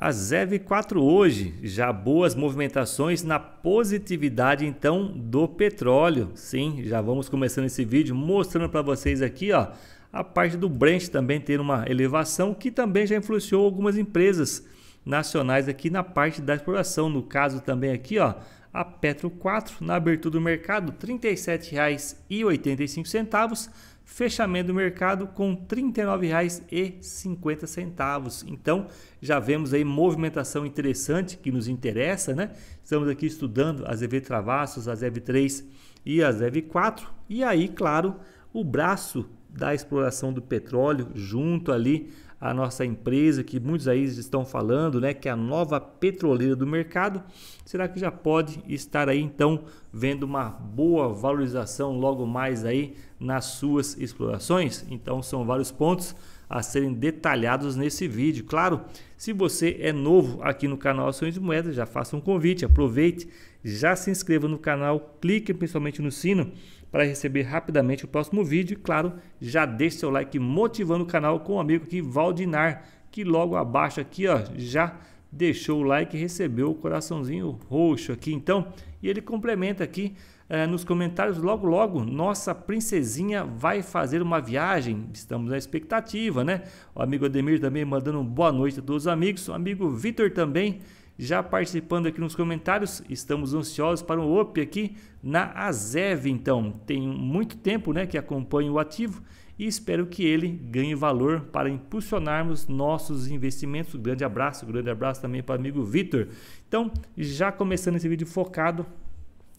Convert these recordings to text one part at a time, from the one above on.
A ZEV4 hoje, já boas movimentações na positividade então do petróleo. Sim, já vamos começando esse vídeo mostrando para vocês aqui, ó, a parte do Brent também ter uma elevação que também já influenciou algumas empresas nacionais aqui na parte da exploração. No caso também aqui, ó, a Petro 4 na abertura do mercado R$ 37,85, fechamento do mercado com R$ 39,50. Então, já vemos aí movimentação interessante que nos interessa, né? Estamos aqui estudando as EV Travassos, as EV3 e as EV4, e aí, claro, o braço da exploração do petróleo junto ali a nossa empresa, que muitos aí estão falando, né, que é a nova petroleira do mercado, será que já pode estar aí então vendo uma boa valorização logo mais aí nas suas explorações? Então são vários pontos a serem detalhados nesse vídeo. Claro, se você é novo aqui no canal Ações de Moedas, já faça um convite, aproveite já se inscreva no canal, clique principalmente no sino para receber rapidamente o próximo vídeo. E, claro, já deixe seu like motivando o canal com o amigo aqui, Valdinar, que logo abaixo aqui ó, já deixou o like e recebeu o coraçãozinho roxo aqui. Então, e ele complementa aqui eh, nos comentários: logo, logo, nossa princesinha vai fazer uma viagem. Estamos na expectativa, né? O amigo Ademir também mandando boa noite a todos os amigos. O amigo Vitor também já participando aqui nos comentários. Estamos ansiosos para um up aqui na Azev, então. Tem muito tempo né, que acompanho o ativo e espero que ele ganhe valor para impulsionarmos nossos investimentos. grande abraço, grande abraço também para o amigo Vitor. Então, já começando esse vídeo focado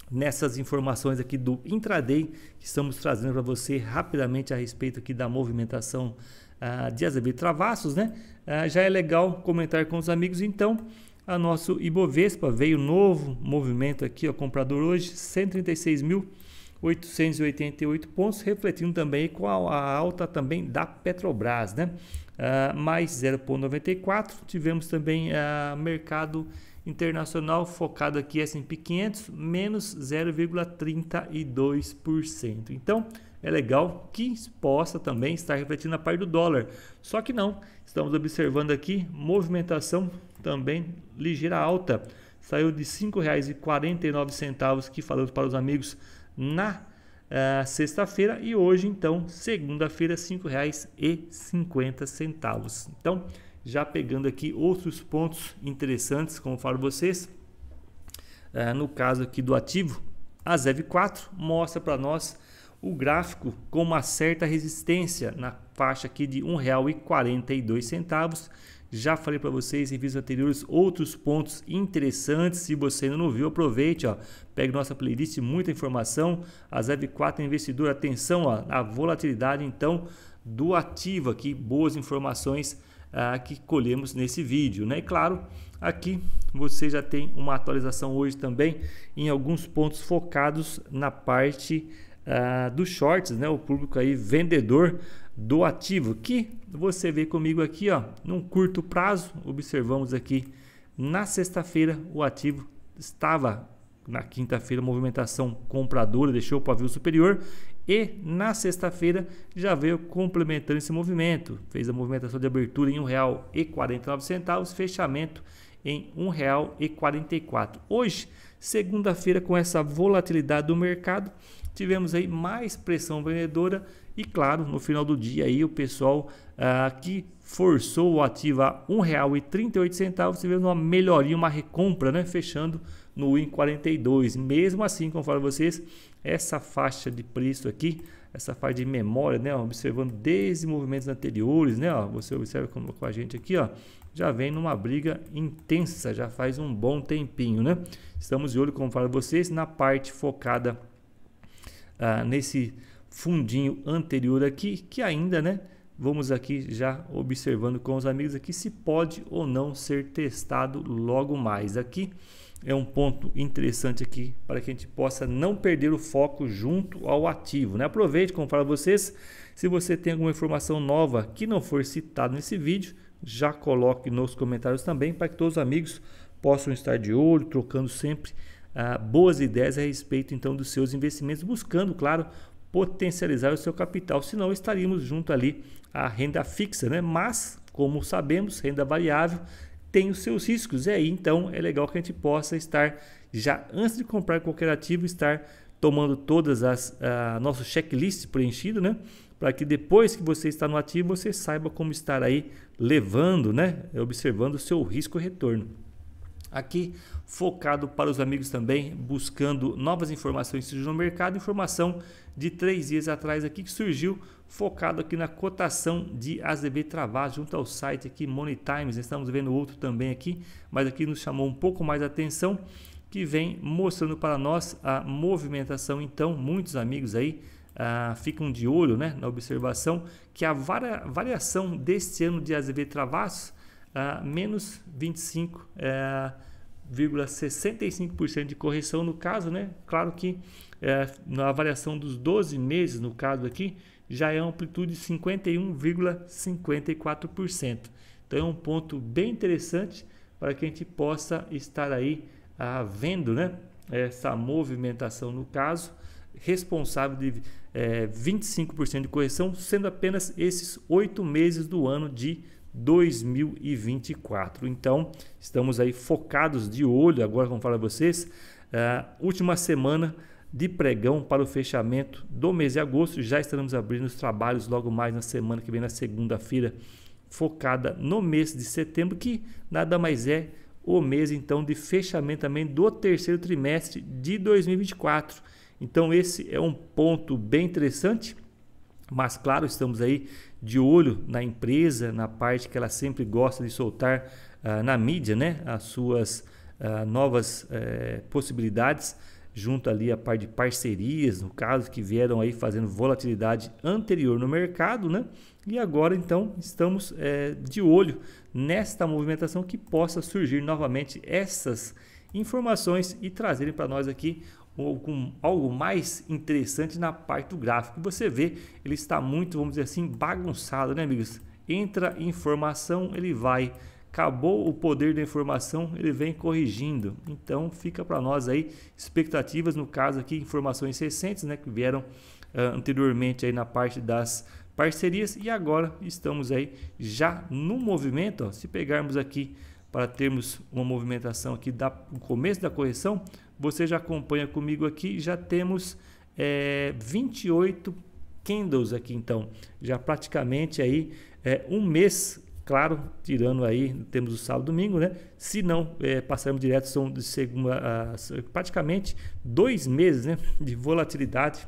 nessas informações aqui do intraday que estamos trazendo para você rapidamente a respeito aqui da movimentação uh, de Azevedo Travassos, né? Uh, já é legal comentar com os amigos, então a nosso Ibovespa veio novo movimento aqui, ó, comprador hoje, 136.888 pontos, refletindo também com a, alta também da Petrobras, né? Uh, mais 0,94. Tivemos também uh, mercado internacional focado aqui S&P 500 menos 0,32%. Então é legal que possa também estar refletindo a parte do dólar. Só que não, estamos observando aqui movimentação também ligeira alta. Saiu de R$ 5,49, que falamos para os amigos na uh, sexta-feira. E hoje, então, segunda-feira, R$ 5,50. Então, já pegando aqui outros pontos interessantes, como falo vocês, uh, no caso aqui do ativo, a ZEV4 mostra para nós o gráfico com uma certa resistência na faixa aqui de R$ 1,42. Já falei para vocês em vídeos anteriores outros pontos interessantes. Se você ainda não viu, aproveite, ó. Pegue nossa playlist, muita informação. A ZEV4 é investidor, atenção, ó, volatilidade então do ativo aqui, boas informações ah, que colhemos nesse vídeo, né? E claro, aqui você já tem uma atualização hoje também em alguns pontos focados na parte ah, dos shorts, né? O público aí vendedor do ativo, que você vê comigo aqui, ó, num curto prazo, observamos aqui na sexta-feira o ativo estava na quinta-feira movimentação compradora deixou o pavio superior e na sexta-feira já veio complementando esse movimento, fez a movimentação de abertura em R$ 1,49, fechamento em R$ 1,44. Hoje, segunda-feira com essa volatilidade do mercado, tivemos aí mais pressão vendedora e claro, no final do dia aí o pessoal ah, que forçou o ativo a R$ 1,38, tivemos uma melhoria, uma recompra, né, fechando no em 42. Mesmo assim, como falo vocês, essa faixa de preço aqui, essa faixa de memória, né, ó, observando desde movimentos anteriores, né, ó, você observa como com a gente aqui, ó, já vem numa briga intensa, já faz um bom tempinho, né? Estamos de olho, como falo vocês, na parte focada ah, nesse fundinho anterior aqui, que ainda, né? Vamos aqui já observando com os amigos aqui se pode ou não ser testado logo mais. Aqui é um ponto interessante aqui para que a gente possa não perder o foco junto ao ativo. Né? Aproveite, como falo vocês, se você tem alguma informação nova que não for citada nesse vídeo, já coloque nos comentários também para que todos os amigos possam estar de olho, trocando sempre ah, boas ideias a respeito então dos seus investimentos, buscando, claro, potencializar o seu capital, senão estaríamos junto ali à renda fixa, né? Mas, como sabemos, renda variável tem os seus riscos, e aí então é legal que a gente possa estar, já antes de comprar qualquer ativo, estar tomando todas as uh, nosso checklist preenchido, né? Para que depois que você está no ativo, você saiba como estar aí levando, né? Observando o seu risco retorno aqui focado para os amigos também, buscando novas informações que surgiram no mercado, informação de três dias atrás aqui que surgiu, focado aqui na cotação de AZB travado junto ao site aqui Money Times, estamos vendo outro também aqui, mas aqui nos chamou um pouco mais a atenção, que vem mostrando para nós a movimentação, então muitos amigos aí ah, ficam de olho né, na observação que a variação deste ano de AZB Travaços a menos 25,65% é, de correção no caso, né? Claro que é, na avaliação dos 12 meses, no caso aqui, já é amplitude de 51,54%. Então é um ponto bem interessante para que a gente possa estar aí ah, vendo né, essa movimentação no caso, responsável de é, eh, 25% de correção, sendo apenas esses oito meses do ano de 2024. Então, estamos aí focados de olho agora, como falar a vocês, uh, última semana de pregão para o fechamento do mês de agosto. Já estaremos abrindo os trabalhos logo mais na semana que vem, na segunda-feira, focada no mês de setembro, que nada mais é o mês então de fechamento também do terceiro trimestre de 2024. Então esse é um ponto bem interessante, mas claro, estamos aí de olho na empresa, na parte que ela sempre gosta de soltar uh, na mídia, né? As suas uh, novas uh, possibilidades, junto ali a parte de parcerias, no caso, que vieram aí fazendo volatilidade anterior no mercado, né? E agora então estamos eh, de olho nesta movimentação que possa surgir novamente essas informações e trazerem para nós aqui com algo mais interessante na parte do gráfico. Você vê, ele está muito, vamos dizer assim, bagunçado, né, amigos? Entra informação, ele vai. Acabou o poder da informação, ele vem corrigindo. Então fica para nós aí expectativas, no caso aqui, informações recentes, né, que vieram uh, anteriormente aí na parte das parcerias e agora estamos aí já no movimento, ó, se pegarmos aqui para termos uma movimentação aqui da começo da correção, você já acompanha comigo aqui, já temos é, 28 candles aqui então, já praticamente aí é, um mês, claro, tirando aí, temos o sábado domingo, né? Se não, é, passaremos direto, são de segunda, a, praticamente dois meses né? de volatilidade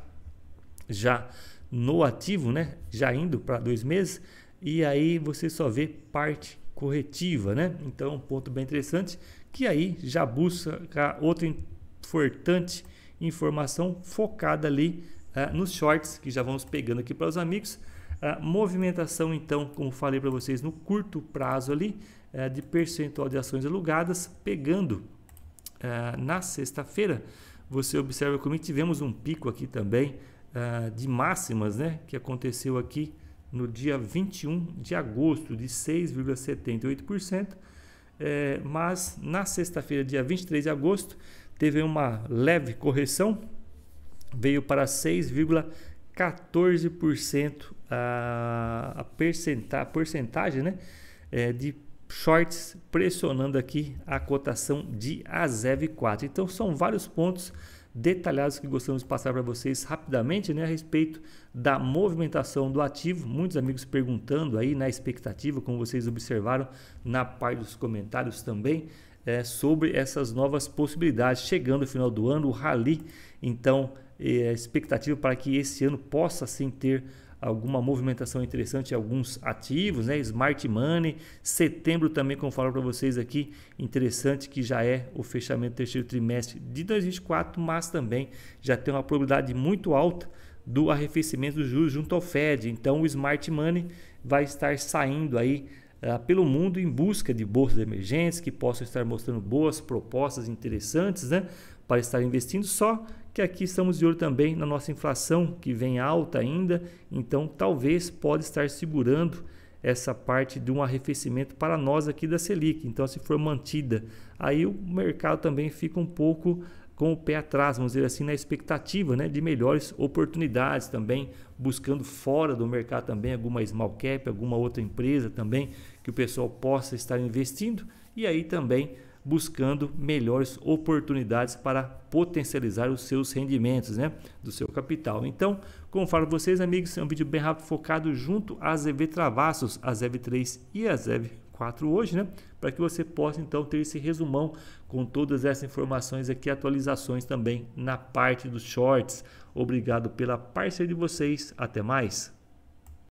já no ativo, né? Já indo para dois meses, e aí você só vê parte corretiva, né? Então, um ponto bem interessante que aí já busca outra importante informação focada ali uh, nos shorts que já vamos pegando aqui para os amigos. Uh, movimentação, então, como falei para vocês, no curto prazo ali, uh, de percentual de ações alugadas, pegando ah, na sexta-feira, você observa como tivemos um pico aqui também de máximas, né? Que aconteceu aqui no dia 21 de agosto de 6,78%, é, mas na sexta-feira, dia 23 de agosto, teve uma leve correção, veio para 6,14% a, a, percenta, a porcentagem né, é, de shorts pressionando aqui a cotação de AZEV4. Então são vários pontos detalhados que gostamos de passar para vocês rapidamente né, a respeito da movimentação do ativo. Muitos amigos perguntando aí na né, expectativa, como vocês observaram na parte dos comentários também, é, sobre essas novas possibilidades. Chegando ao final do ano, o rally, então, é, expectativa para que esse ano possa sim ter alguma movimentação interessante, alguns ativos, né? Smart Money, setembro também, como falo para vocês aqui, interessante que já é o fechamento do terceiro trimestre de 2024, mas também já tem uma probabilidade muito alta do arrefecimento dos juros junto ao Fed. Então o Smart Money vai estar saindo aí uh, pelo mundo em busca de bolsas emergentes que possam estar mostrando boas propostas interessantes, né? Para estar investindo, só que aqui estamos de olho também na nossa inflação, que vem alta ainda, então talvez pode estar segurando essa parte de um arrefecimento para nós aqui da Selic. Então, se for mantida, aí o mercado também fica um pouco com o pé atrás, vamos dizer assim, na expectativa né, de melhores oportunidades também, buscando fora do mercado também alguma small cap, alguma outra empresa também que o pessoal possa estar investindo e aí também buscando melhores oportunidades para potencializar os seus rendimentos, né, do seu capital. Então, como falo para vocês, amigos, é um vídeo bem rápido focado junto às EV Travassos, às EV3 e às EV4 hoje, né, para que você possa então ter esse resumão com todas essas informações aqui, atualizações também na parte dos shorts. Obrigado pela parceria de vocês. Até mais.